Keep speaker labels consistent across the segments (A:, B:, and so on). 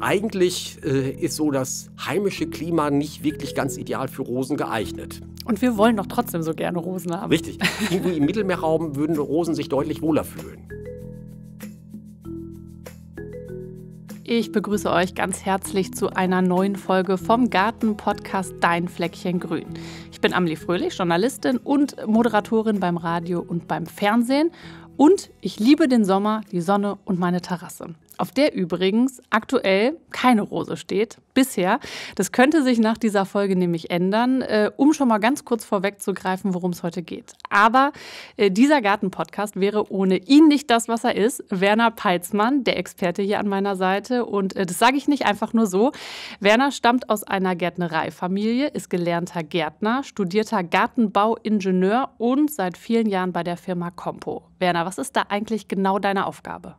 A: Eigentlich äh, ist so das heimische Klima nicht wirklich ganz ideal für Rosen geeignet.
B: Und wir wollen doch trotzdem so gerne Rosen haben.
A: Richtig. Irgendwie im Mittelmeerraum würden Rosen sich deutlich wohler fühlen.
B: Ich begrüße euch ganz herzlich zu einer neuen Folge vom Garten-Podcast Dein Fleckchen Grün. Ich bin Amelie Fröhlich, Journalistin und Moderatorin beim Radio und beim Fernsehen. Und ich liebe den Sommer, die Sonne und meine Terrasse auf der übrigens aktuell keine Rose steht, bisher. Das könnte sich nach dieser Folge nämlich ändern, äh, um schon mal ganz kurz vorwegzugreifen, worum es heute geht. Aber äh, dieser Gartenpodcast wäre ohne ihn nicht das, was er ist. Werner Peitzmann, der Experte hier an meiner Seite. Und äh, das sage ich nicht einfach nur so. Werner stammt aus einer Gärtnereifamilie, ist gelernter Gärtner, studierter Gartenbauingenieur und seit vielen Jahren bei der Firma Compo. Werner, was ist da eigentlich genau deine Aufgabe?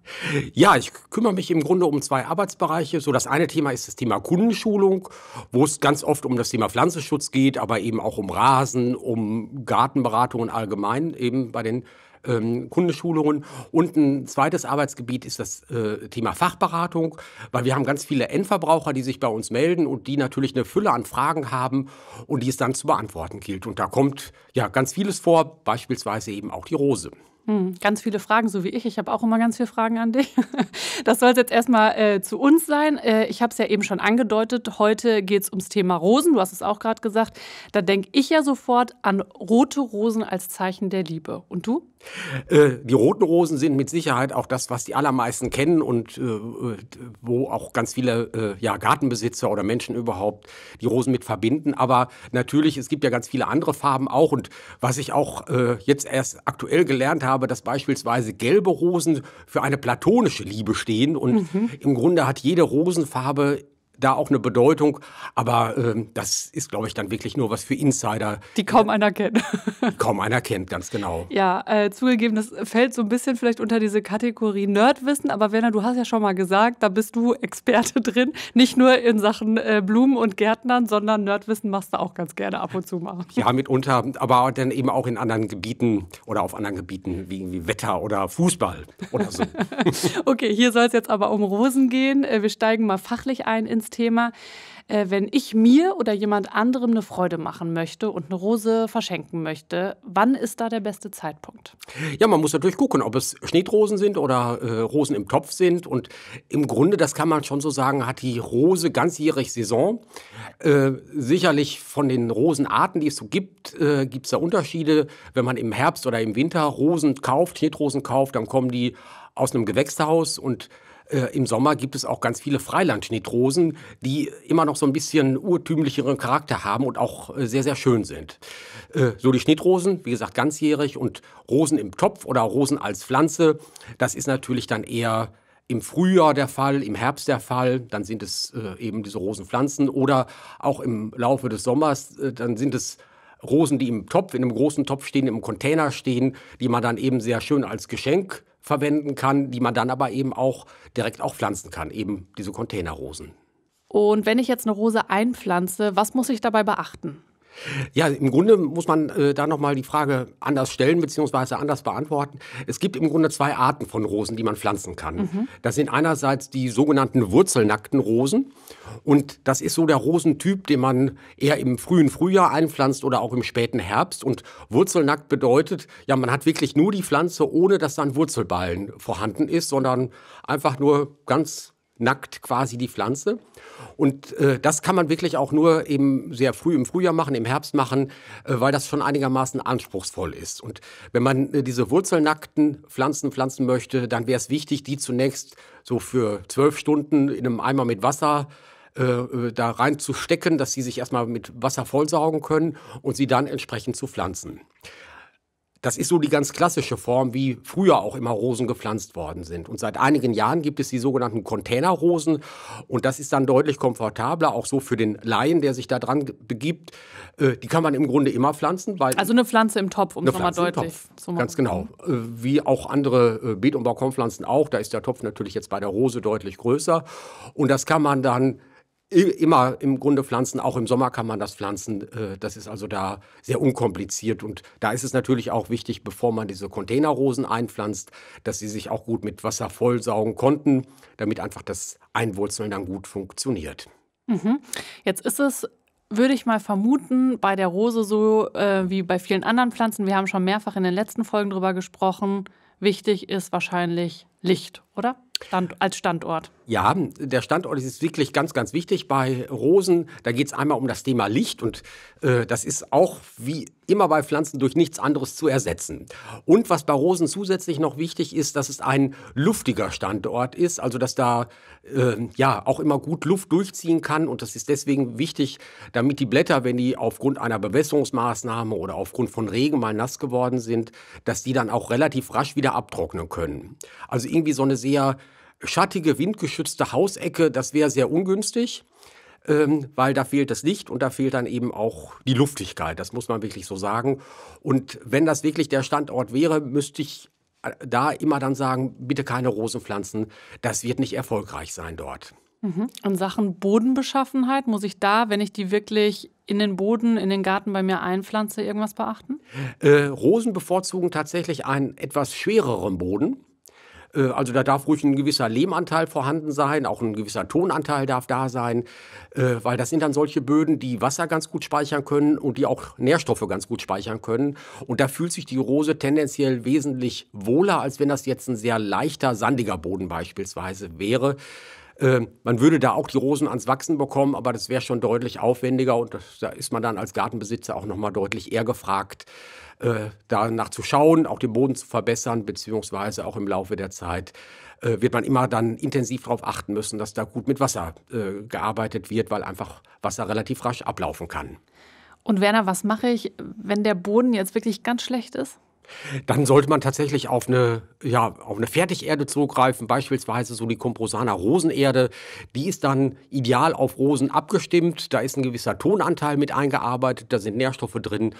A: Ja, ich kümmere mich im Grunde um zwei Arbeitsbereiche. So, das eine Thema ist das Thema Kunden. Hundeschulung, wo es ganz oft um das Thema Pflanzenschutz geht, aber eben auch um Rasen, um Gartenberatungen allgemein, eben bei den ähm, Kundeschulungen. Und ein zweites Arbeitsgebiet ist das äh, Thema Fachberatung, weil wir haben ganz viele Endverbraucher, die sich bei uns melden und die natürlich eine Fülle an Fragen haben und die es dann zu beantworten gilt. Und da kommt ja ganz vieles vor, beispielsweise eben auch die Rose.
B: Hm, ganz viele Fragen, so wie ich. Ich habe auch immer ganz viele Fragen an dich. Das soll jetzt erstmal äh, zu uns sein. Äh, ich habe es ja eben schon angedeutet. Heute geht es ums Thema Rosen. Du hast es auch gerade gesagt. Da denke ich ja sofort an rote Rosen als Zeichen der Liebe. Und du?
A: Äh, die roten Rosen sind mit Sicherheit auch das, was die allermeisten kennen und äh, äh, wo auch ganz viele äh, ja, Gartenbesitzer oder Menschen überhaupt die Rosen mit verbinden. Aber natürlich, es gibt ja ganz viele andere Farben auch. Und was ich auch jetzt erst aktuell gelernt habe, habe, dass beispielsweise gelbe Rosen für eine platonische Liebe stehen und mhm. im Grunde hat jede Rosenfarbe da auch eine Bedeutung. Aber ähm, das ist, glaube ich, dann wirklich nur was für Insider. Die kaum einer kennt. Die kaum einer kennt, ganz genau.
B: Ja, äh, zugegeben, das fällt so ein bisschen vielleicht unter diese Kategorie Nerdwissen. Aber Werner, du hast ja schon mal gesagt, da bist du Experte drin. Nicht nur in Sachen äh, Blumen und Gärtnern, sondern Nerdwissen machst du auch ganz gerne ab und zu mal. Ja,
A: mitunter, aber dann eben auch in anderen Gebieten oder auf anderen Gebieten wie irgendwie Wetter oder Fußball oder so.
B: okay, hier soll es jetzt aber um Rosen gehen. Äh, wir steigen mal fachlich ein ins Herzensthema. Äh, wenn ich mir oder jemand anderem eine Freude machen möchte und eine Rose verschenken möchte, wann ist da der beste Zeitpunkt?
A: Ja, man muss natürlich gucken, ob es Schnittrosen sind oder äh, Rosen im Topf sind. Und im Grunde, das kann man schon so sagen, hat die Rose ganzjährig Saison. Äh, sicherlich von den Rosenarten, die es so gibt, äh, gibt es da Unterschiede. Wenn man im Herbst oder im Winter Rosen kauft, Schnittrosen kauft, dann kommen die aus einem Gewächshaus und äh, Im Sommer gibt es auch ganz viele Freilandschnittrosen, die immer noch so ein bisschen urtümlicheren Charakter haben und auch äh, sehr, sehr schön sind. Äh, so die Schnittrosen, wie gesagt, ganzjährig und Rosen im Topf oder Rosen als Pflanze, das ist natürlich dann eher im Frühjahr der Fall, im Herbst der Fall, dann sind es äh, eben diese Rosenpflanzen oder auch im Laufe des Sommers, äh, dann sind es Rosen, die im Topf, in einem großen Topf stehen, im Container stehen, die man dann eben sehr schön als Geschenk verwenden kann, die man dann aber eben auch direkt auch pflanzen kann, eben diese Containerrosen.
B: Und wenn ich jetzt eine Rose einpflanze, was muss ich dabei beachten?
A: Ja, im Grunde muss man äh, da nochmal die Frage anders stellen bzw. anders beantworten. Es gibt im Grunde zwei Arten von Rosen, die man pflanzen kann. Mhm. Das sind einerseits die sogenannten wurzelnackten Rosen. Und das ist so der Rosentyp, den man eher im frühen Frühjahr einpflanzt oder auch im späten Herbst. Und wurzelnackt bedeutet, ja, man hat wirklich nur die Pflanze, ohne dass dann Wurzelballen vorhanden ist, sondern einfach nur ganz nackt quasi die Pflanze. Und äh, das kann man wirklich auch nur eben sehr früh im Frühjahr machen, im Herbst machen, äh, weil das schon einigermaßen anspruchsvoll ist. Und wenn man äh, diese wurzelnackten Pflanzen pflanzen möchte, dann wäre es wichtig, die zunächst so für zwölf Stunden in einem Eimer mit Wasser äh, äh, da reinzustecken, dass sie sich erstmal mit Wasser vollsaugen können und sie dann entsprechend zu pflanzen. Das ist so die ganz klassische Form, wie früher auch immer Rosen gepflanzt worden sind. Und seit einigen Jahren gibt es die sogenannten Containerrosen. Und das ist dann deutlich komfortabler, auch so für den Laien, der sich da dran begibt. Äh, die kann man im Grunde immer pflanzen. also
B: eine Pflanze im Topf, um es nochmal deutlich zu machen. Ganz genau.
A: Äh, wie auch andere äh, Beet- und Balkonpflanzen auch. Da ist der Topf natürlich jetzt bei der Rose deutlich größer. Und das kann man dann immer im Grunde pflanzen. Auch im Sommer kann man das pflanzen. Äh, das ist also da sehr unkompliziert. Und da ist es natürlich auch wichtig, bevor man diese Containerrosen einpflanzt, dass sie sich auch gut mit Wasser vollsaugen konnten, damit einfach das Einwurzeln dann gut funktioniert.
B: Mhm. Jetzt ist es würde ich mal vermuten, bei der Rose so äh, wie bei vielen anderen Pflanzen, wir haben schon mehrfach in den letzten Folgen drüber gesprochen, wichtig ist wahrscheinlich Licht, oder? Stand, als Standort?
A: Ja, der Standort ist wirklich ganz, ganz wichtig. Bei Rosen, da geht es einmal um das Thema Licht und äh, das ist auch wie immer bei Pflanzen durch nichts anderes zu ersetzen. Und was bei Rosen zusätzlich noch wichtig ist, dass es ein luftiger Standort ist, also dass da äh, ja auch immer gut Luft durchziehen kann und das ist deswegen wichtig, damit die Blätter, wenn die aufgrund einer Bewässerungsmaßnahme oder aufgrund von Regen mal nass geworden sind, dass die dann auch relativ rasch wieder abtrocknen können. Also irgendwie so eine sehr schattige, windgeschützte Hausecke, das wäre sehr ungünstig, ähm, weil da fehlt das Licht und da fehlt dann eben auch die Luftigkeit, das muss man wirklich so sagen. Und wenn das wirklich der Standort wäre, müsste ich äh, da immer dann sagen, bitte keine Rosenpflanzen, das wird nicht erfolgreich sein dort.
B: Mhm. Sachen Bodenbeschaffenheit, muss ich da, wenn ich die wirklich in den Boden, in den Garten bei mir einpflanze, irgendwas beachten?
A: Äh, Rosen bevorzugen tatsächlich einen etwas schwereren Boden. Äh, also da darf ruhig ein gewisser Lehmanteil vorhanden sein, auch ein gewisser Tonanteil darf da sein, äh, weil das sind dann solche Böden, die Wasser ganz gut speichern können und die auch Nährstoffe ganz gut speichern können. Und da fühlt sich die Rose tendenziell wesentlich wohler, als wenn das jetzt ein sehr leichter, sandiger Boden beispielsweise wäre. Äh, man würde da auch die Rosen ans Wachsen bekommen, aber das wäre schon deutlich aufwendiger und da ist man dann als Gartenbesitzer auch nochmal deutlich eher gefragt, äh, danach zu schauen, auch den Boden zu verbessern, beziehungsweise auch im Laufe der Zeit äh, wird man immer dann intensiv darauf achten müssen, dass da gut mit Wasser äh, gearbeitet wird, weil einfach Wasser relativ rasch ablaufen kann.
B: Und Werner, was mache ich, wenn der Boden jetzt wirklich ganz schlecht ist?
A: Dann sollte man tatsächlich auf eine, ja, auf eine Fertigerde zugreifen, beispielsweise so die Comprosana Rosenerde. Die ist dann ideal auf Rosen abgestimmt. Da ist ein gewisser Tonanteil mit eingearbeitet, da sind Nährstoffe drin.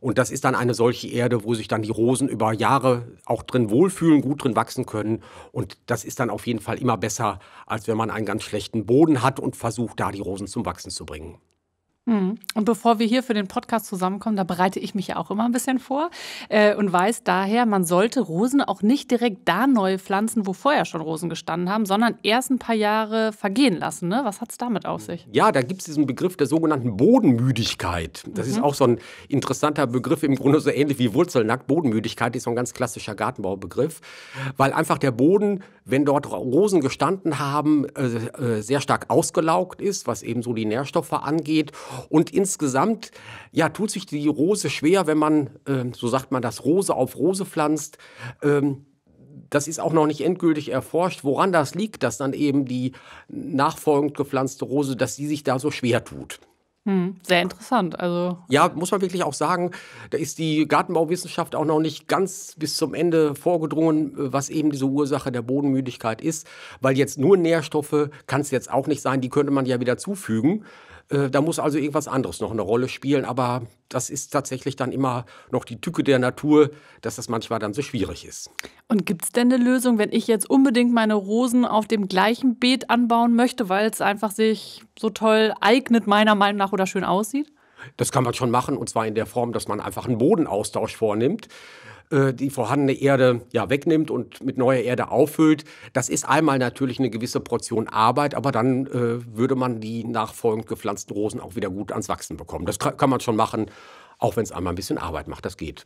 A: Und das ist dann eine solche Erde, wo sich dann die Rosen über Jahre auch drin wohlfühlen, gut drin wachsen können. Und das ist dann auf jeden Fall immer besser, als wenn man einen ganz schlechten Boden hat und versucht, da die Rosen zum Wachsen zu bringen.
B: Mhm. Und bevor wir hier für den Podcast zusammenkommen, da bereite ich mich ja auch immer ein bisschen vor äh, und weiß daher, man sollte Rosen auch nicht direkt da neu pflanzen, wo vorher schon Rosen gestanden haben, sondern erst ein paar Jahre vergehen lassen. Ne? Was hat es damit auf sich?
A: Ja, da gibt es diesen Begriff der sogenannten Bodenmüdigkeit. Das mhm. ist auch so ein interessanter Begriff, im Grunde so ähnlich wie Wurzelnackt. Bodenmüdigkeit ist so ein ganz klassischer Gartenbaubegriff, weil einfach der Boden, wenn dort Rosen gestanden haben, äh, äh, sehr stark ausgelaugt ist, was eben so die Nährstoffe angeht und insgesamt ja, tut sich die Rose schwer, wenn man, äh, so sagt man das, Rose auf Rose pflanzt. Ähm, das ist auch noch nicht endgültig erforscht, woran das liegt, dass dann eben die nachfolgend gepflanzte Rose, dass sie sich da so schwer tut.
B: Hm, sehr interessant. Also
A: ja, muss man wirklich auch sagen, da ist die Gartenbauwissenschaft auch noch nicht ganz bis zum Ende vorgedrungen, was eben diese Ursache der Bodenmüdigkeit ist, weil jetzt nur Nährstoffe kann es jetzt auch nicht sein, die könnte man ja wieder zufügen. Äh, da muss also irgendwas anderes noch eine Rolle spielen. Aber das ist tatsächlich dann immer noch die Tücke der Natur, dass das manchmal dann so schwierig ist.
B: Und gibt es denn eine Lösung, wenn ich jetzt unbedingt meine Rosen auf dem gleichen Beet anbauen möchte, weil es einfach sich so toll eignet, meiner Meinung nach, oder schön aussieht?
A: Das kann man schon machen, und zwar in der Form, dass man einfach einen Bodenaustausch vornimmt. Äh, die vorhandene Erde ja wegnimmt und mit neuer Erde auffüllt. Das ist einmal natürlich eine gewisse Portion Arbeit, aber dann äh, würde man die nachfolgend gepflanzten Rosen auch wieder gut ans Wachsen bekommen. Das kann man schon machen, auch wenn es einmal ein bisschen Arbeit macht. Das geht.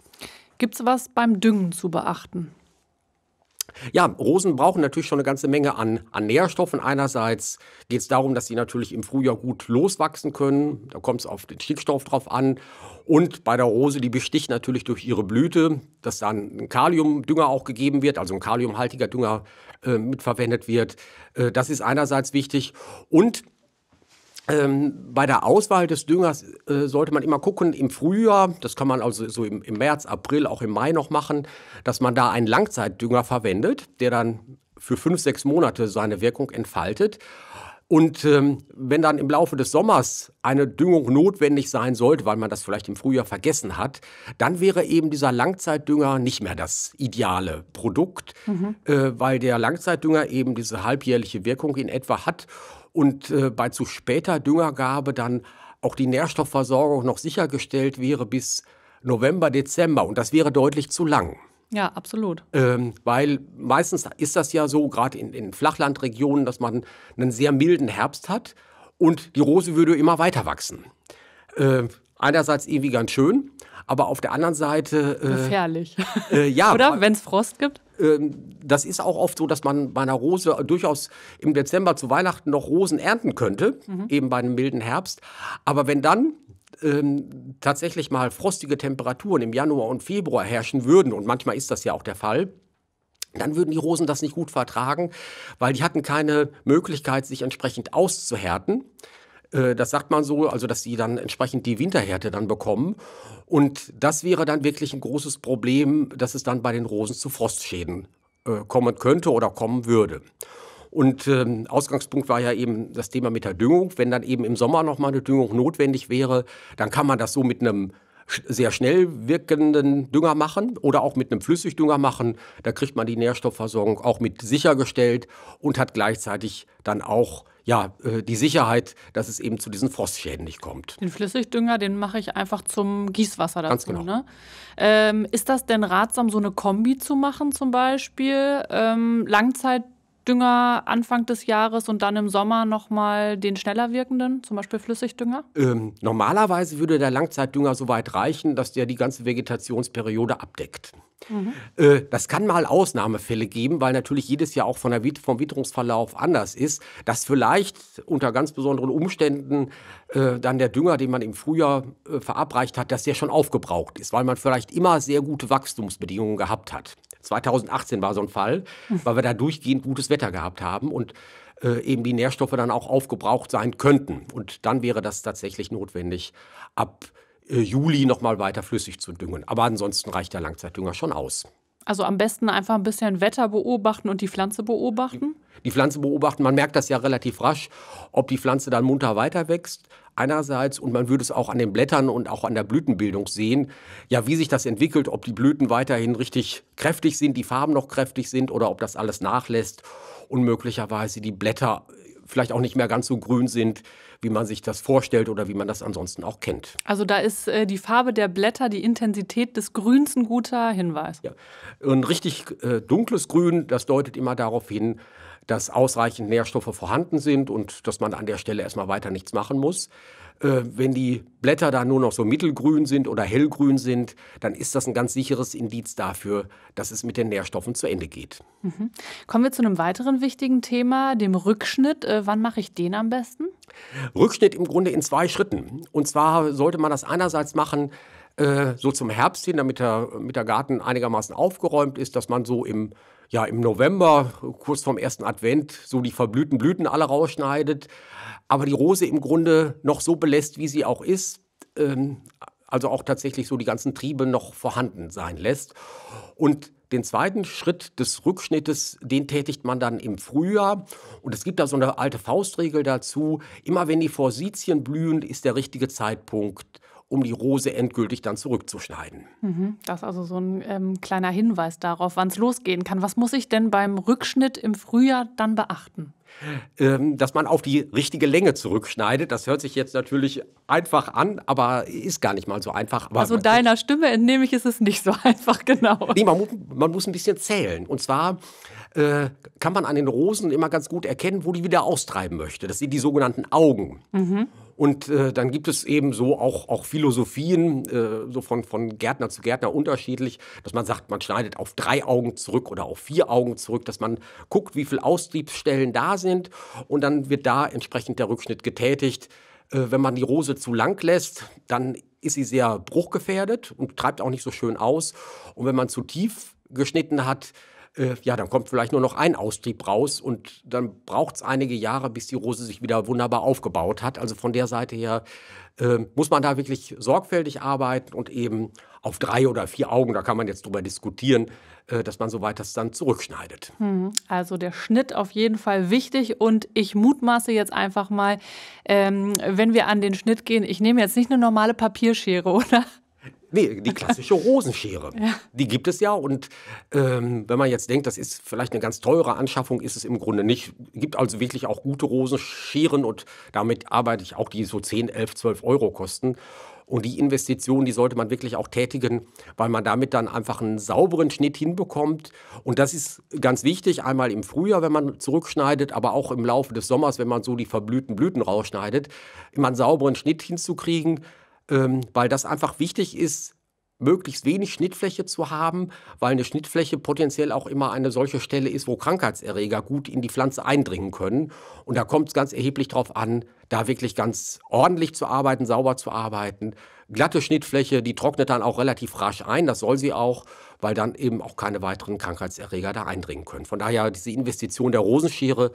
A: Gibt es
B: was beim Düngen zu beachten?
A: Ja, Rosen brauchen natürlich schon eine ganze Menge an, an Nährstoffen. Einerseits geht es darum, dass sie natürlich im Frühjahr gut loswachsen können. Da kommt es auf den Stickstoff drauf an. Und bei der Rose, die besticht natürlich durch ihre Blüte, dass dann ein Kaliumdünger auch gegeben wird, also ein kaliumhaltiger Dünger äh, mitverwendet wird. Äh, das ist einerseits wichtig. Und ähm, bei der Auswahl des Düngers äh, sollte man immer gucken, im Frühjahr, das kann man also so im, im, März, April, auch im Mai noch machen, dass man da einen Langzeitdünger verwendet, der dann für fünf, sechs Monate seine Wirkung entfaltet. Und ähm, wenn dann im Laufe des Sommers eine Düngung notwendig sein sollte, weil man das vielleicht im Frühjahr vergessen hat, dann wäre eben dieser Langzeitdünger nicht mehr das ideale Produkt, mhm. äh, weil der Langzeitdünger eben diese halbjährliche Wirkung in etwa hat und äh, bei zu später Düngergabe dann auch die Nährstoffversorgung noch sichergestellt wäre bis November, Dezember. Und das wäre deutlich zu lang.
B: Ja, absolut.
A: Ähm, weil meistens ist das ja so, gerade in, in Flachlandregionen, dass man einen sehr milden Herbst hat und die Rose würde immer weiter wachsen. Äh, einerseits irgendwie ganz schön, aber auf der anderen Seite. Äh, Gefährlich. Äh, ja. Oder wenn es Frost gibt? Ähm, das ist auch oft so, dass man bei einer Rose durchaus im Dezember zu Weihnachten noch Rosen ernten könnte, mhm. eben bei einem milden Herbst. Aber wenn dann ähm, tatsächlich mal frostige Temperaturen im Januar und Februar herrschen würden, und manchmal ist das ja auch der Fall, dann würden die Rosen das nicht gut vertragen, weil die hatten keine Möglichkeit, sich entsprechend auszuhärten. Äh, das sagt man so, also dass sie dann entsprechend die Winterhärte dann bekommen. Und das wäre dann wirklich ein großes Problem, dass es dann bei den Rosen zu Frostschäden äh, kommen könnte oder kommen würde. Und ähm, Ausgangspunkt war ja eben das Thema mit der Düngung. Wenn dann eben im Sommer nochmal eine Düngung notwendig wäre, dann kann man das so mit einem sehr schnell wirkenden Dünger machen oder auch mit einem Flüssigdünger machen. Da kriegt man die Nährstoffversorgung auch mit sichergestellt und hat gleichzeitig dann auch ja, äh, die Sicherheit, dass es eben zu diesen Frostschäden nicht kommt.
B: Den Flüssigdünger, den mache ich einfach zum Gießwasser dazu. Ganz genau. Ne? Ähm, ist das denn ratsam, so eine Kombi zu machen zum Beispiel? Ähm, Langzeit Dünger Anfang des Jahres und dann im Sommer nochmal den schneller wirkenden, zum Beispiel Flüssigdünger?
A: Ähm, normalerweise würde der Langzeitdünger so weit reichen, dass der die ganze Vegetationsperiode abdeckt. Mhm. Äh, das kann mal Ausnahmefälle geben, weil natürlich jedes Jahr auch von der, vom Witterungsverlauf anders ist, dass vielleicht unter ganz besonderen Umständen äh, dann der Dünger, den man im Frühjahr äh, verabreicht hat, dass der schon aufgebraucht ist, weil man vielleicht immer sehr gute Wachstumsbedingungen gehabt hat. 2018 war so ein Fall, weil wir da durchgehend gutes Wetter gehabt haben und äh, eben die Nährstoffe dann auch aufgebraucht sein könnten. Und dann wäre das tatsächlich notwendig, ab äh, Juli nochmal weiter flüssig zu düngen. Aber ansonsten reicht der Langzeitdünger schon aus.
B: Also am besten einfach ein bisschen Wetter beobachten und die Pflanze beobachten?
A: Die Pflanze beobachten, man merkt das ja relativ rasch, ob die Pflanze dann munter weiter wächst einerseits und man würde es auch an den Blättern und auch an der Blütenbildung sehen, ja, wie sich das entwickelt, ob die Blüten weiterhin richtig kräftig sind, die Farben noch kräftig sind oder ob das alles nachlässt und möglicherweise die Blätter vielleicht auch nicht mehr ganz so grün sind, wie man sich das vorstellt oder wie man das ansonsten auch kennt.
B: Also da ist äh, die Farbe der Blätter, die Intensität des Grüns ein guter Hinweis. Ja.
A: Ein richtig äh, dunkles Grün, das deutet immer darauf hin, dass ausreichend Nährstoffe vorhanden sind und dass man an der Stelle erstmal weiter nichts machen muss äh, wenn die Blätter da nur noch so mittelgrün sind oder hellgrün sind, dann ist das ein ganz sicheres Indiz dafür, dass es mit den Nährstoffen zu Ende geht.
B: Mhm. Kommen wir zu einem weiteren wichtigen Thema, dem Rückschnitt. Äh, wann mache ich den am besten?
A: Rückschnitt im Grunde in zwei Schritten. Und zwar sollte man das einerseits machen, äh, so zum Herbst hin, damit der, damit der Garten einigermaßen aufgeräumt ist, dass man so im ja, im November, kurz vorm ersten Advent, so die verblühten Blüten alle rausschneidet, aber die Rose im Grunde noch so belässt, wie sie auch ist, ähm, also auch tatsächlich so die ganzen Triebe noch vorhanden sein lässt. Und den zweiten Schritt des Rückschnittes, den tätigt man dann im Frühjahr. Und es gibt da so eine alte Faustregel dazu. Immer wenn die Forsythien blühen, ist der richtige Zeitpunkt um die Rose endgültig dann zurückzuschneiden.
B: Mhm, das ist also so ein ähm, kleiner Hinweis darauf, wann es losgehen kann. Was muss ich denn beim Rückschnitt im Frühjahr dann beachten?
A: Ähm, dass man auf die richtige Länge zurückschneidet. Das hört sich jetzt natürlich einfach an, aber ist gar nicht mal so einfach. Aber also
B: deiner Stimme entnehme ich, ist es nicht so einfach,
A: genau. Nee, man, man muss ein bisschen zählen. Und zwar äh, kann man an den Rosen immer ganz gut erkennen, wo die wieder austreiben möchte. Das sind die sogenannten Augen. Mhm. Und äh, dann gibt es eben so auch, auch Philosophien, äh, so von, von Gärtner zu Gärtner unterschiedlich, dass man sagt, man schneidet auf drei Augen zurück oder auf vier Augen zurück, dass man guckt, wie viele Austriebsstellen da sind und dann wird da entsprechend der Rückschnitt getätigt. Äh, wenn man die Rose zu lang lässt, dann ist sie sehr bruchgefährdet und treibt auch nicht so schön aus. Und wenn man zu tief geschnitten hat, äh, ja, dann kommt vielleicht nur noch ein Austrieb raus und dann braucht es einige Jahre, bis die Rose sich wieder wunderbar aufgebaut hat. Also von der Seite her äh, muss man da wirklich sorgfältig arbeiten und eben auf drei oder vier Augen, da kann man jetzt drüber diskutieren, äh, dass man soweit das dann zurückschneidet.
B: Hm, also der Schnitt auf jeden Fall wichtig und ich mutmaße jetzt einfach mal, ähm, wenn wir an den Schnitt gehen, ich nehme jetzt nicht eine normale Papierschere, oder?
A: Nee, die klassische Rosenschere. Ja. Die gibt es ja. Und ähm, wenn man jetzt denkt, das ist vielleicht eine ganz teure Anschaffung, ist es im Grunde nicht. Es Gibt also wirklich auch gute Rosenscheren und damit arbeite ich auch, die so 10, 11, 12 Euro kosten. Und die Investition, die sollte man wirklich auch tätigen, weil man damit dann einfach einen sauberen Schnitt hinbekommt. Und das ist ganz wichtig, einmal im Frühjahr, wenn man zurückschneidet, aber auch im Laufe des Sommers, wenn man so die verblühten Blüten rausschneidet, immer einen sauberen Schnitt hinzukriegen ähm, weil das einfach wichtig ist, möglichst wenig Schnittfläche zu haben, weil eine Schnittfläche potenziell auch immer eine solche Stelle ist, wo Krankheitserreger gut in die Pflanze eindringen können. Und da kommt es ganz erheblich darauf an, da wirklich ganz ordentlich zu arbeiten, sauber zu arbeiten. Glatte Schnittfläche, die trocknet dann auch relativ rasch ein, das soll sie auch, weil dann eben auch keine weiteren Krankheitserreger da eindringen können. Von daher diese Investition der Rosenschere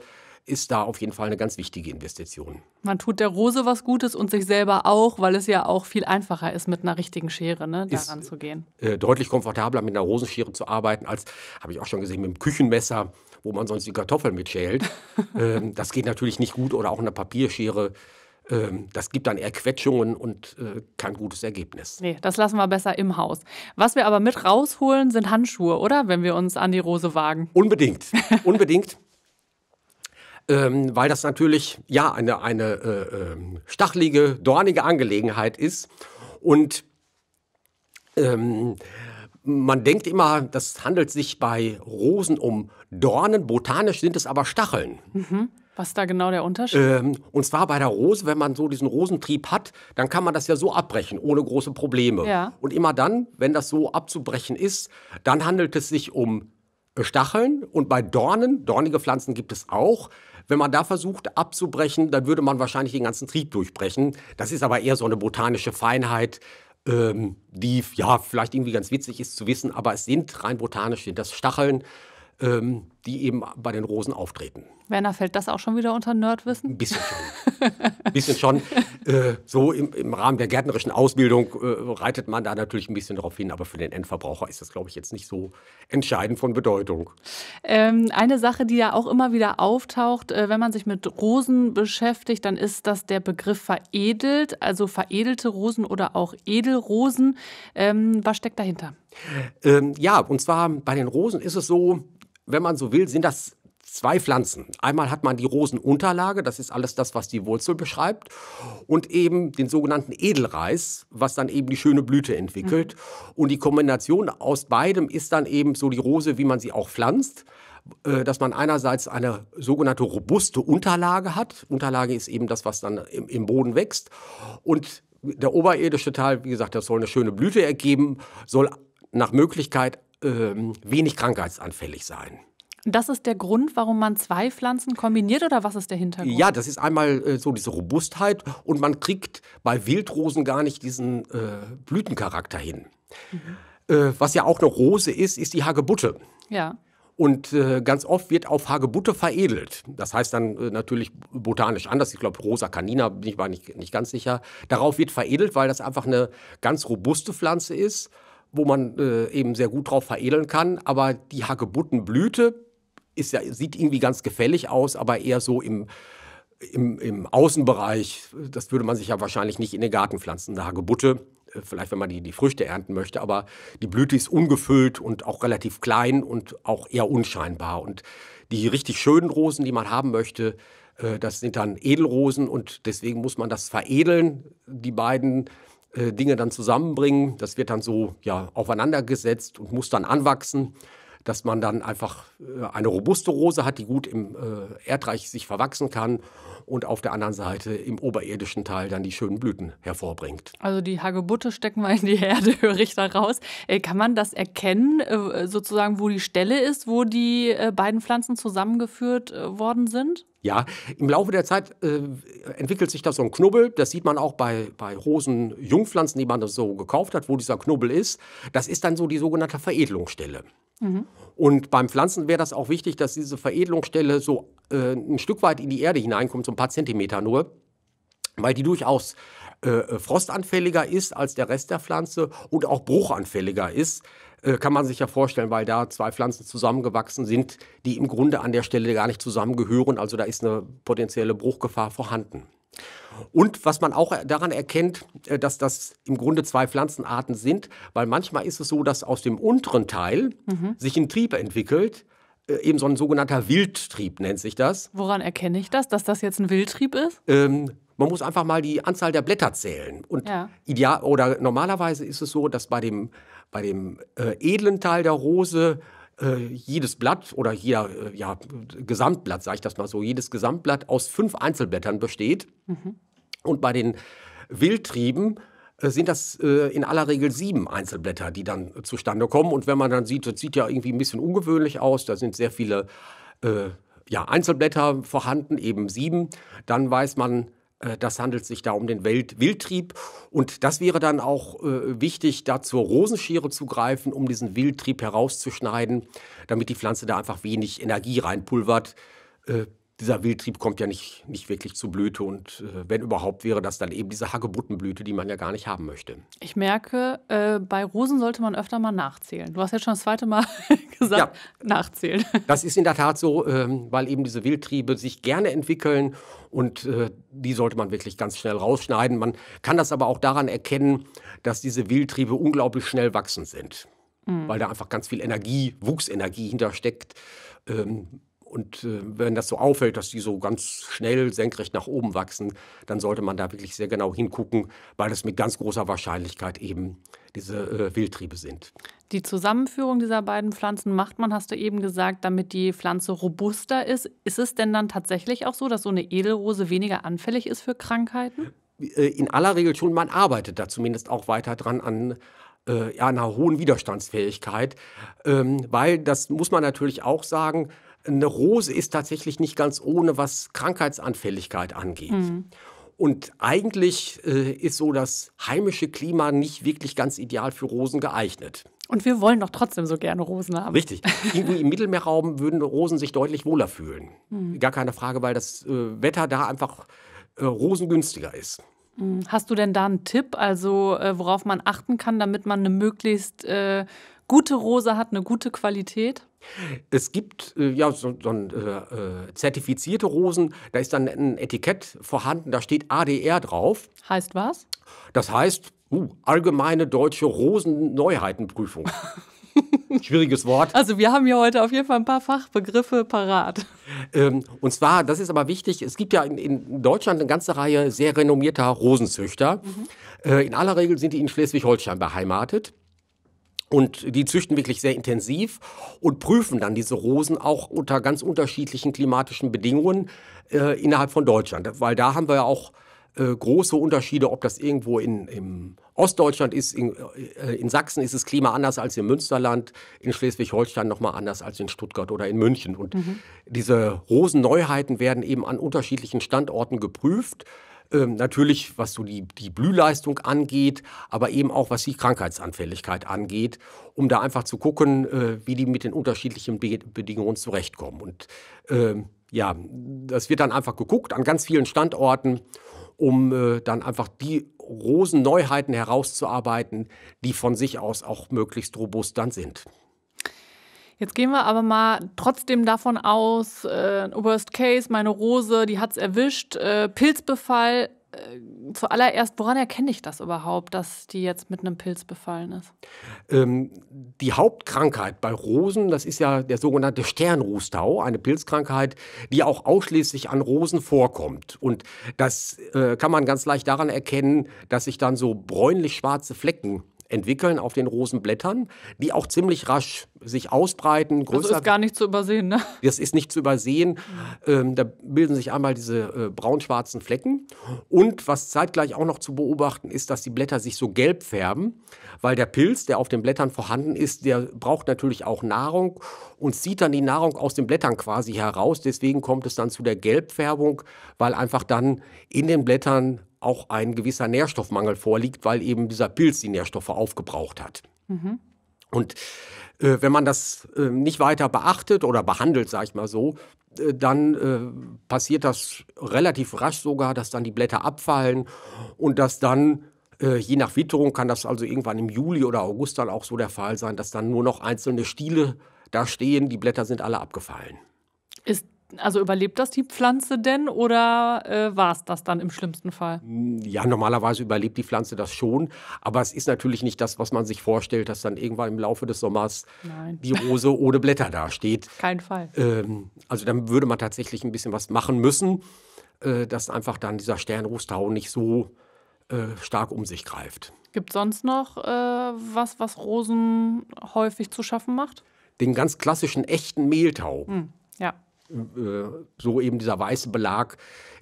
A: ist da auf jeden Fall eine ganz wichtige Investition.
B: Man tut der Rose was Gutes und sich selber auch, weil es ja auch viel einfacher ist, mit einer richtigen Schere ne, daran ist, zu gehen.
A: Äh, deutlich komfortabler mit einer Rosenschere zu arbeiten, als, habe ich auch schon gesehen, mit einem Küchenmesser, wo man sonst die Kartoffeln mitschält. ähm, das geht natürlich nicht gut oder auch eine Papierschere ähm, das gibt dann eher Quetschungen und äh, kein gutes Ergebnis.
B: Nee, das lassen wir besser im Haus. Was wir aber mit rausholen, sind Handschuhe, oder? Wenn wir uns an die Rose wagen. Unbedingt. Unbedingt
A: ähm, weil das natürlich ja eine, eine äh, ähm, stachelige, dornige Angelegenheit ist. Und ähm, man denkt immer, das handelt sich bei Rosen um Dornen, botanisch sind es aber Stacheln.
B: Mhm. Was ist da genau der Unterschied? Ähm,
A: und zwar bei der Rose, wenn man so diesen Rosentrieb hat, dann kann man das ja so abbrechen, ohne große Probleme. Ja. Und immer dann, wenn das so abzubrechen ist, dann handelt es sich um Stacheln und bei Dornen, dornige Pflanzen gibt es auch, wenn man da versucht abzubrechen, dann würde man wahrscheinlich den ganzen Trieb durchbrechen. Das ist aber eher so eine botanische Feinheit, ähm, die ja vielleicht irgendwie ganz witzig ist zu wissen, aber es sind rein botanisch, das Stacheln. Ähm, die eben bei den Rosen auftreten.
B: Werner, fällt das auch schon wieder unter Nerdwissen? Ein bisschen schon.
A: Ein bisschen schon. Äh, so im, im, Rahmen der gärtnerischen Ausbildung äh, reitet man da natürlich ein bisschen darauf hin, aber für den Endverbraucher ist das, glaube ich, jetzt nicht so entscheidend von Bedeutung.
B: Ähm, eine Sache, die ja auch immer wieder auftaucht, äh, wenn man sich mit Rosen beschäftigt, dann ist das der Begriff veredelt, also veredelte Rosen oder auch Edelrosen. Ähm, was steckt dahinter?
A: Ähm, ja, und zwar bei den Rosen ist es so, wenn man so will, sind das zwei Pflanzen. Einmal hat man die Rosenunterlage, das ist alles das, was die Wurzel beschreibt, und eben den sogenannten Edelreis, was dann eben die schöne Blüte entwickelt. Mhm. Und die Kombination aus beidem ist dann eben so die Rose, wie man sie auch pflanzt äh, dass man einerseits eine sogenannte robuste Unterlage hat. Unterlage ist eben das, was dann im, im Boden wächst. Und der oberirdische Teil, wie gesagt, das soll eine schöne Blüte ergeben, soll nach Möglichkeit ähm, wenig krankheitsanfällig sein.
B: Das ist der Grund, warum man zwei Pflanzen kombiniert oder was ist der Hintergrund? Ja,
A: das ist einmal äh, so diese Robustheit und man kriegt bei Wildrosen gar nicht diesen äh, Blütencharakter hin. Mhm. Äh, was ja auch eine Rose ist, ist die Hagebutte. Ja. Und äh, ganz oft wird auf Hagebutte veredelt. Das heißt dann äh, natürlich botanisch anders. Ich glaube, Rosa Canina, bin ich mir nicht, nicht ganz sicher. Darauf wird veredelt, weil das einfach eine ganz robuste Pflanze ist wo man äh, eben sehr gut drauf veredeln kann. Aber die Hagebuttenblüte ist ja, sieht irgendwie ganz gefällig aus, aber eher so im, im, im Außenbereich. Das würde man sich ja wahrscheinlich nicht in den Garten pflanzen. Eine Hagebutte, äh, vielleicht wenn man die, die Früchte ernten möchte, aber die Blüte ist ungefüllt und auch relativ klein und auch eher unscheinbar. Und die richtig schönen Rosen, die man haben möchte, äh, das sind dann Edelrosen und deswegen muss man das veredeln. Die beiden äh, Dinge dann zusammenbringen. Das wird dann so ja, aufeinandergesetzt und muss dann anwachsen dass man dann einfach äh, eine robuste Rose hat, die gut im äh, Erdreich sich verwachsen kann und auf der anderen Seite im oberirdischen Teil dann die schönen Blüten
B: hervorbringt. Also die Hagebutte stecken wir in die Erde, höre ich da raus. Äh, kann man das erkennen, sozusagen, wo die Stelle ist, wo die beiden Pflanzen zusammengeführt worden sind?
A: Ja, im Laufe der Zeit äh, entwickelt sich da so ein Knubbel. Das sieht man auch bei, bei Rosenjungpflanzen, die man so gekauft hat, wo dieser Knubbel ist. Das ist dann so die sogenannte Veredelungsstelle. Mhm. Und beim Pflanzen wäre das auch wichtig, dass diese Veredelungsstelle so äh, ein Stück weit in die Erde hineinkommt, so ein paar Zentimeter nur, weil die durchaus äh, äh, frostanfälliger ist als der Rest der Pflanze und auch bruchanfälliger ist. Äh, kann man sich ja vorstellen, weil da zwei Pflanzen zusammengewachsen sind, die im Grunde an der Stelle gar nicht zusammengehören. Also da ist eine potenzielle Bruchgefahr vorhanden. Und was man auch daran erkennt, äh, dass das im Grunde zwei Pflanzenarten sind, weil manchmal ist es so, dass aus dem unteren Teil mhm. sich ein Trieb entwickelt, äh, eben so ein sogenannter Wildtrieb nennt sich das.
B: Woran erkenne ich das, dass das jetzt ein Wildtrieb ist?
A: Ähm, man muss einfach mal die Anzahl der Blätter zählen. Und ja. ideal oder normalerweise ist es so, dass bei dem, bei dem äh, edlen Teil der Rose äh, jedes Blatt oder jeder äh, ja, Gesamtblatt, sage ich das mal so, jedes Gesamtblatt aus fünf Einzelblättern besteht. Mhm. Und bei den Wildtrieben äh, sind das äh, in aller Regel sieben Einzelblätter, die dann zustande kommen. Und wenn man dann sieht, das sieht ja irgendwie ein bisschen ungewöhnlich aus, da sind sehr viele äh, ja, Einzelblätter vorhanden, eben sieben, dann weiß man, äh, das handelt sich da um den Wildtrieb. Und das wäre dann auch äh, wichtig, da zur Rosenschere zu greifen, um diesen Wildtrieb herauszuschneiden, damit die Pflanze da einfach wenig Energie reinpulvert. Äh, dieser Wildtrieb kommt ja nicht, nicht wirklich zu Blüte und äh, wenn überhaupt wäre das dann eben diese Hagebuttenblüte, die man ja gar nicht haben möchte.
B: Ich merke, äh, bei Rosen sollte man öfter mal nachzählen. Du hast jetzt schon das zweite Mal
A: gesagt, ja, nachzählen. Das ist in der Tat so, ähm, weil eben diese Wildtriebe sich gerne entwickeln und äh, die sollte man wirklich ganz schnell rausschneiden. Man kann das aber auch daran erkennen, dass diese Wildtriebe unglaublich schnell wachsend sind, mhm. weil da einfach ganz viel Energie, Wuchsenergie hintersteckt. Ähm, und äh, wenn das so auffällt, dass die so ganz schnell senkrecht nach oben wachsen, dann sollte man da wirklich sehr genau hingucken, weil es mit ganz großer Wahrscheinlichkeit eben diese äh, Wildtriebe sind.
B: Die Zusammenführung dieser beiden Pflanzen macht man, hast du eben gesagt, damit die Pflanze robuster ist. Ist es denn dann tatsächlich auch so, dass so eine Edelrose weniger anfällig ist für Krankheiten?
A: Äh, in aller Regel schon, man arbeitet da zumindest auch weiter dran an äh, einer hohen Widerstandsfähigkeit, ähm, weil das muss man natürlich auch sagen, eine Rose ist tatsächlich nicht ganz ohne, was Krankheitsanfälligkeit angeht. Mhm. Und eigentlich äh, ist so das heimische Klima nicht wirklich ganz ideal für Rosen geeignet.
B: Und wir wollen doch trotzdem so gerne Rosen haben. Richtig.
A: Irgendwie im Mittelmeerraum würden Rosen sich deutlich wohler fühlen. Mhm. Gar keine Frage, weil das äh, Wetter da einfach äh, rosengünstiger ist.
B: Mhm. Hast du denn da einen Tipp, also äh, worauf man achten kann, damit man eine möglichst äh, gute Rose hat, eine gute Qualität?
A: Es gibt äh, ja so, so äh, äh, zertifizierte Rosen, da ist dann ein Etikett vorhanden, da steht ADR drauf. Heißt was? Das heißt uh, Allgemeine Deutsche Rosenneuheitenprüfung. Schwieriges Wort.
B: Also wir haben ja heute auf jeden Fall ein paar Fachbegriffe parat.
A: Ähm, und zwar, das ist aber wichtig, es gibt ja in, in Deutschland eine ganze Reihe sehr renommierter Rosenzüchter. Mhm. Äh, in aller Regel sind die in Schleswig-Holstein beheimatet. Und die züchten wirklich sehr intensiv und prüfen dann diese Rosen auch unter ganz unterschiedlichen klimatischen Bedingungen äh, innerhalb von Deutschland. Weil da haben wir ja auch äh, große Unterschiede, ob das irgendwo in, im Ostdeutschland ist. In, äh, in, Sachsen ist das Klima anders als im Münsterland, in Schleswig-Holstein nochmal anders als in Stuttgart oder in München. Und mhm. diese Rosenneuheiten werden eben an unterschiedlichen Standorten geprüft. Ähm, natürlich, was so die, die Blühleistung angeht, aber eben auch was die Krankheitsanfälligkeit angeht, um da einfach zu gucken, äh, wie die mit den unterschiedlichen Be Bedingungen zurechtkommen. Und ähm, ja, das wird dann einfach geguckt an ganz vielen Standorten, um äh, dann einfach die Rosenneuheiten herauszuarbeiten, die von sich aus auch möglichst robust dann sind.
B: Jetzt gehen wir aber mal trotzdem davon aus, äh, Worst Case, meine Rose, die hat es erwischt, äh, Pilzbefall. Äh, zuallererst, woran erkenne ich das überhaupt, dass die jetzt mit einem Pilz befallen ist?
A: Ähm, die Hauptkrankheit bei Rosen, das ist ja der sogenannte Sternrußtau, eine Pilzkrankheit, die auch ausschließlich an Rosen vorkommt. Und das äh, kann man ganz leicht daran erkennen, dass sich dann so bräunlich-schwarze Flecken entwickeln auf den Rosenblättern, die auch ziemlich rasch sich ausbreiten. Also größer. Das ist
B: gar nicht zu übersehen, ne?
A: Das ist nicht zu übersehen. Ähm, da bilden sich einmal diese äh, braun-schwarzen Flecken. Und was zeitgleich auch noch zu beobachten ist, dass die Blätter sich so gelb färben, weil der Pilz, der auf den Blättern vorhanden ist, der braucht natürlich auch Nahrung und zieht dann die Nahrung aus den Blättern quasi heraus. Deswegen kommt es dann zu der Gelbfärbung, weil einfach dann in den Blättern auch ein gewisser Nährstoffmangel vorliegt, weil eben dieser Pilz die Nährstoffe aufgebraucht hat. Mhm. Und äh, wenn man das äh, nicht weiter beachtet oder behandelt, sage ich mal so, äh, dann äh, passiert das relativ rasch sogar, dass dann die Blätter abfallen und dass dann, äh, je nach Witterung, kann das also irgendwann im Juli oder August dann auch so der Fall sein, dass dann nur noch einzelne Stiele da stehen, die Blätter sind alle abgefallen
B: also überlebt das die Pflanze denn oder äh, war es das dann im schlimmsten Fall?
A: Hm, ja, normalerweise überlebt die Pflanze das schon, aber es ist natürlich nicht das, was man sich vorstellt, dass dann irgendwann im Laufe des Sommers Nein. die Rose ohne Blätter dasteht. Kein Fall. Ähm, also dann würde man tatsächlich ein bisschen was machen müssen, äh, dass einfach dann dieser Sternrußtau nicht so äh, stark um sich greift.
B: Gibt es sonst noch äh, was, was Rosen häufig zu schaffen macht?
A: Den ganz klassischen echten Mehltau.
B: Hm, ja.
A: Äh, so eben dieser weiße Belag,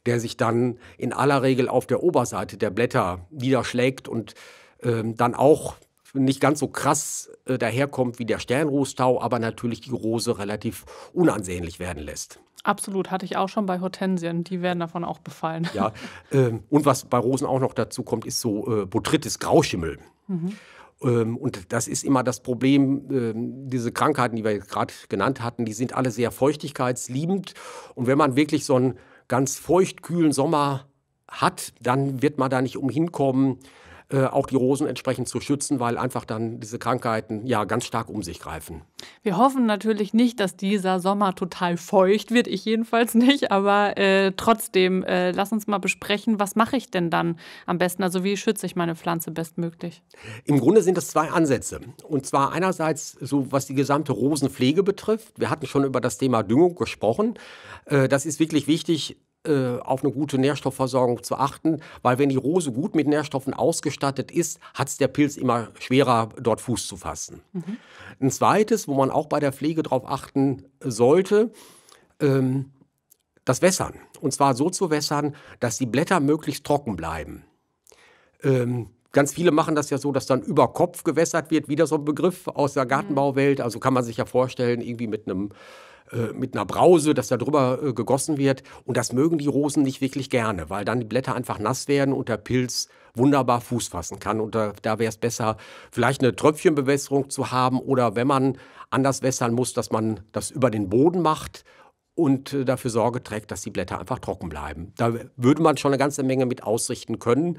A: der sich dann in aller Regel auf der Oberseite der Blätter niederschlägt und ähm, dann auch nicht ganz so krass äh, daherkommt wie der Sternrußtau, aber natürlich die Rose relativ unansehnlich werden lässt.
B: Absolut, hatte ich auch schon bei Hortensien, die werden davon auch befallen. Ja,
A: ähm, und was bei Rosen auch noch dazu kommt, ist so äh, Botrytis Grauschimmel. Mhm. Ähm, und das ist immer das Problem, ähm, diese Krankheiten, die wir gerade genannt hatten, die sind alle sehr feuchtigkeitsliebend. Und wenn man wirklich so einen ganz feuchtkühlen Sommer hat, dann wird man da nicht umhinkommen, äh, auch die Rosen entsprechend zu schützen, weil einfach dann diese Krankheiten ja ganz stark um sich greifen.
B: Wir hoffen natürlich nicht, dass dieser Sommer total feucht wird, ich jedenfalls nicht, aber äh, trotzdem, äh, lass uns mal besprechen, was mache ich denn dann am besten? Also wie schütze ich meine Pflanze bestmöglich?
A: Im Grunde sind das zwei Ansätze. Und zwar einerseits so, was die gesamte Rosenpflege betrifft. Wir hatten schon über das Thema Düngung gesprochen. Äh, das ist wirklich wichtig, äh, auf eine gute Nährstoffversorgung zu achten, weil wenn die Rose gut mit Nährstoffen ausgestattet ist, hat es der Pilz immer schwerer, dort Fuß zu fassen. Mhm. Ein zweites, wo man auch bei der Pflege darauf achten sollte, ähm, das Wässern. Und zwar so zu wässern, dass die Blätter möglichst trocken bleiben. Ähm, ganz viele machen das ja so, dass dann über Kopf gewässert wird, wieder so ein Begriff aus der mhm. Gartenbauwelt. Also kann man sich ja vorstellen, irgendwie mit einem äh, mit einer Brause, dass da drüber äh, gegossen wird. Und das mögen die Rosen nicht wirklich gerne, weil dann die Blätter einfach nass werden und der Pilz wunderbar Fuß fassen kann. Und da, da wäre es besser, vielleicht eine Tröpfchenbewässerung zu haben oder wenn man anders wässern muss, dass man das über den Boden macht und äh, dafür Sorge trägt, dass die Blätter einfach trocken bleiben. Da würde man schon eine ganze Menge mit ausrichten können.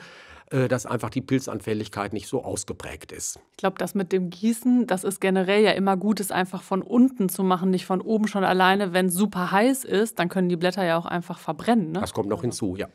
A: Äh, dass einfach die Pilzanfälligkeit nicht so ausgeprägt ist.
B: Ich glaube, das mit dem Gießen, das ist generell ja immer gut, es einfach von unten zu machen, nicht von oben schon alleine. Wenn es super heiß ist, dann können die Blätter ja auch einfach verbrennen. Ne? Das
A: kommt noch hinzu, ja.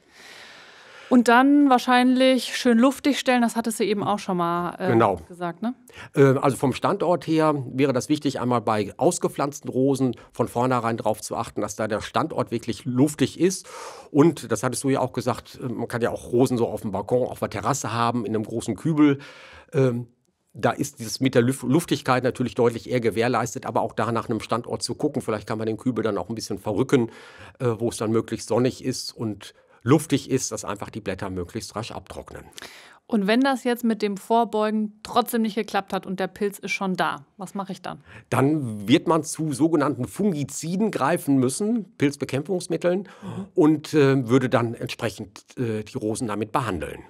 B: Und dann wahrscheinlich schön luftig stellen, das hattest du eben auch schon mal äh, genau. gesagt, ne?
A: Ähm, also vom Standort her wäre das wichtig, einmal bei ausgepflanzten Rosen von vornherein darauf zu achten, dass da der Standort wirklich luftig ist. Und das hattest du ja auch gesagt, äh, man kann ja auch Rosen so auf dem Balkon, auf der Terrasse haben, in einem großen Kübel. Ähm, da ist dieses mit der Luftigkeit natürlich deutlich eher gewährleistet, aber auch da nach einem Standort zu gucken. Vielleicht kann man den Kübel dann auch ein bisschen verrücken, äh, wo es dann möglichst sonnig ist und luftig ist, dass einfach die Blätter möglichst rasch abtrocknen.
B: Und wenn das jetzt mit dem Vorbeugen trotzdem nicht geklappt hat und der Pilz ist schon da, was mache ich dann?
A: Dann wird man zu sogenannten Fungiziden greifen müssen, Pilzbekämpfungsmitteln, mhm. und äh, würde dann entsprechend äh, die Rosen damit behandeln.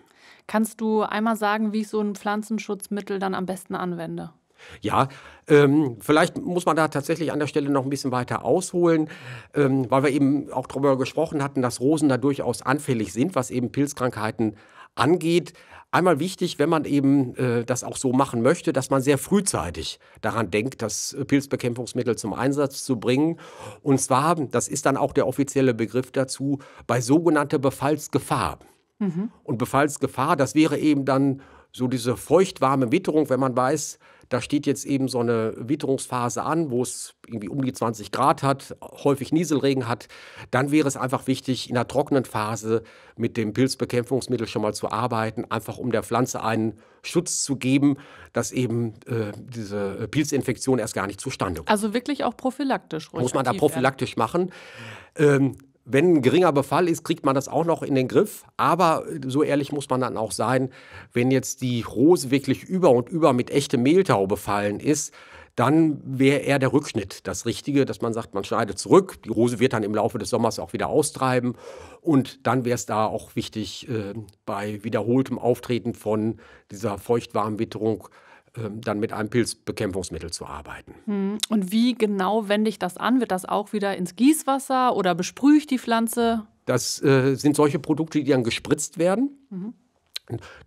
B: Kannst du einmal sagen, wie ich so ein Pflanzenschutzmittel dann am besten anwende?
A: Ja, ähm, vielleicht muss man da tatsächlich an der Stelle noch ein bisschen weiter ausholen, ähm, weil wir eben auch darüber gesprochen hatten, dass Rosen da durchaus anfällig sind, was eben Pilzkrankheiten angeht. Einmal wichtig, wenn man eben äh, das auch so machen möchte, dass man sehr frühzeitig daran denkt, das Pilzbekämpfungsmittel zum Einsatz zu bringen. Und zwar, das ist dann auch der offizielle Begriff dazu, bei sogenannter Befallsgefahr. Mhm. Und Befallsgefahr, das wäre eben dann so diese feuchtwarme Witterung, wenn man weiß, da steht jetzt eben so eine Witterungsphase an, wo es irgendwie um die 20 Grad hat, häufig Nieselregen hat. Dann wäre es einfach wichtig, in der trockenen Phase mit dem Pilzbekämpfungsmittel schon mal zu arbeiten, einfach um der Pflanze einen Schutz zu geben, dass eben äh, diese Pilzinfektion erst gar nicht zustande kommt.
B: Also wirklich auch prophylaktisch. Muss man da prophylaktisch
A: werden. machen. Ähm, wenn ein geringer Befall ist, kriegt man das auch noch in den Griff. Aber so ehrlich muss man dann auch sein, wenn jetzt die Rose wirklich über und über mit echtem Mehltau befallen ist, dann wäre eher der Rückschnitt das Richtige, dass man sagt, man schneidet zurück. Die Rose wird dann im Laufe des Sommers auch wieder austreiben. Und dann wäre es da auch wichtig, äh, bei wiederholtem Auftreten von dieser feuchtwarmen Witterung ähm, dann mit einem Pilzbekämpfungsmittel zu arbeiten.
B: Hm. Und wie genau wende ich das an? Wird das auch wieder ins Gießwasser oder besprühe ich die Pflanze?
A: Das äh, sind solche Produkte, die dann gespritzt werden. Mhm.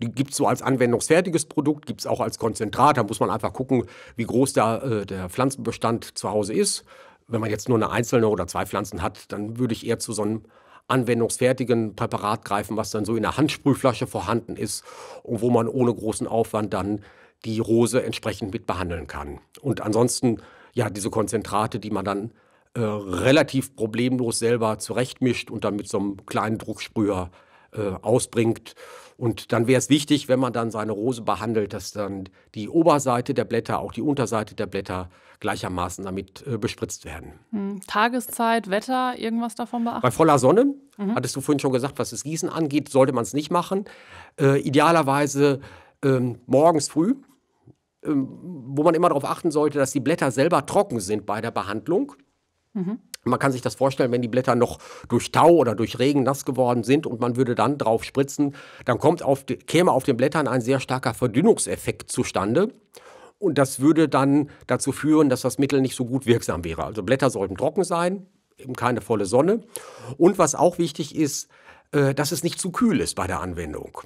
A: Die gibt es so als anwendungsfertiges Produkt, gibt es auch als Konzentrat. Da muss man einfach gucken, wie groß da, äh, der Pflanzenbestand zu Hause ist. Wenn man jetzt nur eine einzelne oder zwei Pflanzen hat, dann würde ich eher zu so einem anwendungsfertigen Präparat greifen, was dann so in der Handsprühflasche vorhanden ist und wo man ohne großen Aufwand dann die Rose entsprechend mit behandeln kann. Und ansonsten, ja, diese Konzentrate, die man dann äh, relativ problemlos selber zurechtmischt und dann mit so einem kleinen Drucksprüher äh, ausbringt. Und dann wäre es wichtig, wenn man dann seine Rose behandelt, dass dann die Oberseite der Blätter, auch die Unterseite der Blätter gleichermaßen damit äh, bespritzt werden.
B: Hm. Tageszeit, Wetter, irgendwas davon beachten?
A: Bei voller Sonne, mhm. hattest du vorhin schon gesagt, was das Gießen angeht, sollte man es nicht machen. Äh, idealerweise ähm, morgens früh, ähm, wo man immer darauf achten sollte, dass die Blätter selber trocken sind bei der Behandlung. Mhm. Man kann sich das vorstellen, wenn die Blätter noch durch Tau oder durch Regen nass geworden sind und man würde dann drauf spritzen, dann kommt auf die, käme auf den Blättern ein sehr starker Verdünnungseffekt zustande. Und das würde dann dazu führen, dass das Mittel nicht so gut wirksam wäre. Also Blätter sollten trocken sein, eben keine volle Sonne. Und was auch wichtig ist, äh, dass es nicht zu kühl ist bei der Anwendung.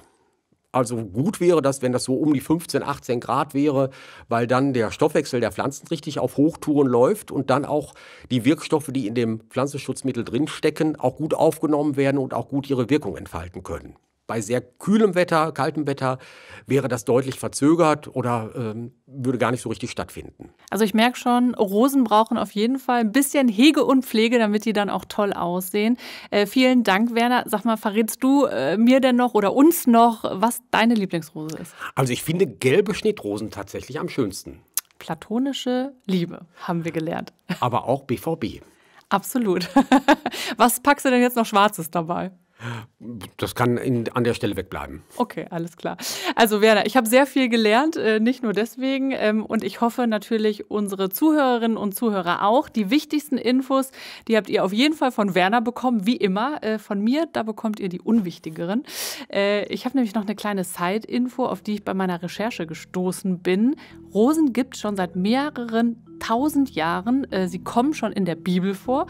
A: Also gut wäre das, wenn das so um die 15, 18 Grad wäre, weil dann der Stoffwechsel der Pflanzen richtig auf Hochtouren läuft und dann auch die Wirkstoffe, die in dem Pflanzenschutzmittel drinstecken, auch gut aufgenommen werden und auch gut ihre Wirkung entfalten können. Bei sehr kühlem Wetter, kaltem Wetter wäre das deutlich verzögert oder ähm, würde gar nicht so richtig stattfinden.
B: Also ich merke schon, Rosen brauchen auf jeden Fall ein bisschen Hege und Pflege, damit die dann auch toll aussehen. Äh, vielen Dank, Werner. Sag mal, verrätst du äh, mir denn noch oder uns noch, was deine Lieblingsrose ist?
A: Also ich finde gelbe Schnittrosen tatsächlich am schönsten.
B: Platonische Liebe haben wir gelernt.
A: Aber auch BVB.
B: Absolut. Was packst du denn jetzt noch Schwarzes dabei?
A: Das kann in, an der Stelle wegbleiben.
B: Okay, alles klar. Also Werner, ich habe sehr viel gelernt, äh, nicht nur deswegen. Ähm, und ich hoffe natürlich unsere Zuhörerinnen und Zuhörer auch. Die wichtigsten Infos, die habt ihr auf jeden Fall von Werner bekommen, wie immer. Äh, von mir, da bekommt ihr die unwichtigeren. Äh, ich habe nämlich noch eine kleine Side-Info, auf die ich bei meiner Recherche gestoßen bin. Rosen gibt es schon seit mehreren 1000 Jahren. Äh, sie kommen schon in der Bibel vor.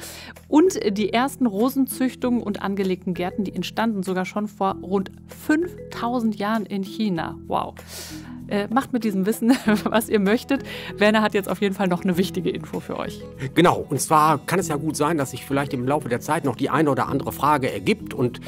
B: Und äh, die ersten Rosenzüchtungen und angelegten Gärten, die entstanden sogar schon vor rund 5000 Jahren in China. Wow. Äh, macht mit diesem Wissen, was ihr möchtet. Werner hat jetzt auf jeden Fall noch eine wichtige Info für euch.
A: Genau, und zwar kann es ja gut sein, dass sich vielleicht im Laufe der Zeit noch die eine oder andere Frage ergibt und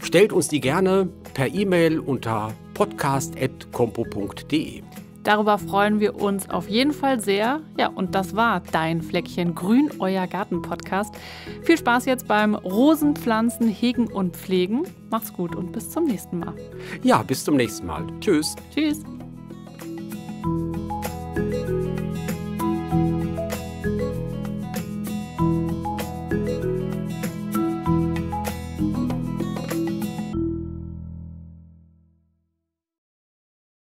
A: stellt uns die gerne per E-Mail unter podcast.compo.de.
B: Darüber freuen wir uns auf jeden Fall sehr. Ja, und das war dein Fleckchen Grün, euer Garten-Podcast. Viel Spaß jetzt beim Rosenpflanzen, Hegen und Pflegen. Macht's gut und bis zum nächsten Mal.
A: Ja, bis zum nächsten Mal. Tschüss.
B: Tschüss.